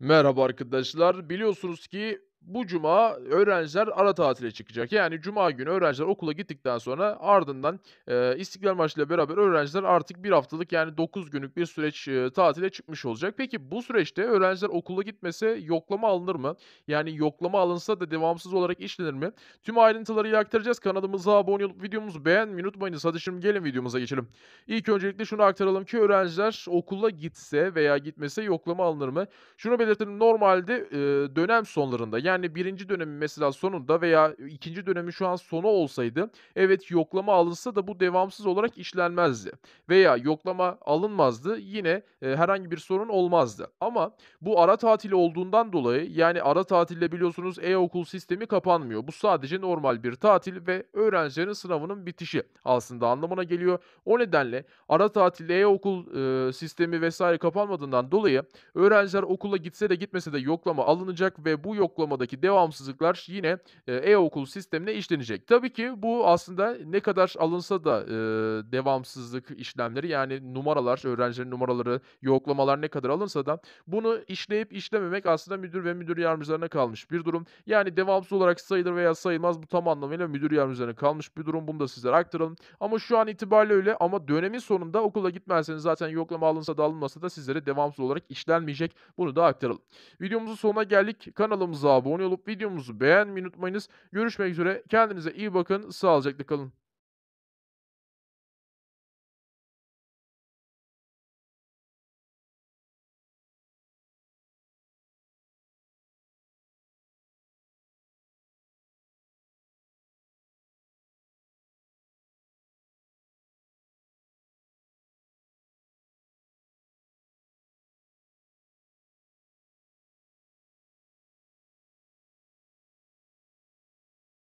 Merhaba arkadaşlar. Biliyorsunuz ki bu cuma öğrenciler ara tatile çıkacak. Yani cuma günü öğrenciler okula gittikten sonra ardından e, İstiklal Marşı ile beraber öğrenciler artık bir haftalık yani 9 günlük bir süreç e, tatile çıkmış olacak. Peki bu süreçte öğrenciler okula gitmese yoklama alınır mı? Yani yoklama alınsa da devamsız olarak işlenir mi? Tüm ayrıntıları aktaracağız. Kanalımıza abone olup videomuzu beğenmeyi unutmayınız. Hadi şimdi gelin videomuza geçelim. İlk öncelikle şunu aktaralım ki öğrenciler okula gitse veya gitmese yoklama alınır mı? Şunu belirtelim normalde e, dönem sonlarında yani yani birinci dönemi mesela sonunda veya e, ikinci dönemi şu an sonu olsaydı evet yoklama alınsa da bu devamsız olarak işlenmezdi. Veya yoklama alınmazdı yine e, herhangi bir sorun olmazdı. Ama bu ara tatil olduğundan dolayı yani ara tatille biliyorsunuz e-okul sistemi kapanmıyor. Bu sadece normal bir tatil ve öğrencilerin sınavının bitişi aslında anlamına geliyor. O nedenle ara tatilde e-okul e, sistemi vesaire kapanmadığından dolayı öğrenciler okula gitse de gitmese de yoklama alınacak ve bu yoklama sıralamadaki devamsızlıklar yine e, e-okul sistemine işlenecek. Tabii ki bu aslında ne kadar alınsa da e, devamsızlık işlemleri yani numaralar, öğrencilerin numaraları, yoklamalar ne kadar alınsa da bunu işleyip işlememek aslında müdür ve müdür yardımcılarına kalmış bir durum. Yani devamsız olarak sayılır veya sayılmaz bu tam anlamıyla müdür yardımcılarına kalmış bir durum. Bunu da sizlere aktaralım. Ama şu an itibariyle öyle ama dönemin sonunda okula gitmezseniz zaten yoklama alınsa da alınmasa da sizlere devamsız olarak işlenmeyecek. Bunu da aktaralım. Videomuzun sonuna geldik. Kanalımıza abone abone olup videomuzu beğenmeyi unutmayınız. Görüşmek üzere. Kendinize iyi bakın. Sağlıcakla kalın.